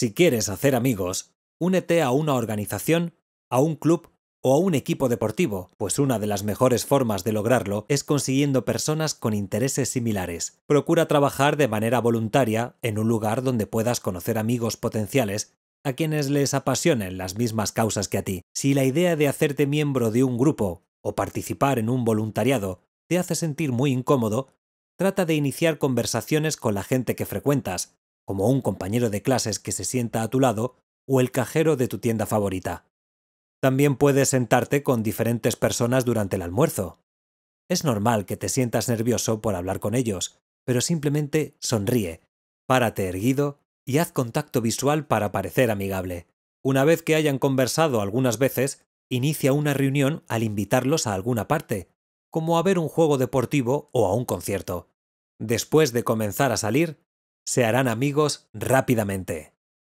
Si quieres hacer amigos, únete a una organización, a un club o a un equipo deportivo, pues una de las mejores formas de lograrlo es consiguiendo personas con intereses similares. Procura trabajar de manera voluntaria en un lugar donde puedas conocer amigos potenciales a quienes les apasionen las mismas causas que a ti. Si la idea de hacerte miembro de un grupo o participar en un voluntariado te hace sentir muy incómodo, trata de iniciar conversaciones con la gente que frecuentas, como un compañero de clases que se sienta a tu lado o el cajero de tu tienda favorita. También puedes sentarte con diferentes personas durante el almuerzo. Es normal que te sientas nervioso por hablar con ellos, pero simplemente sonríe, párate erguido y haz contacto visual para parecer amigable. Una vez que hayan conversado algunas veces, inicia una reunión al invitarlos a alguna parte, como a ver un juego deportivo o a un concierto. Después de comenzar a salir, se harán amigos rápidamente.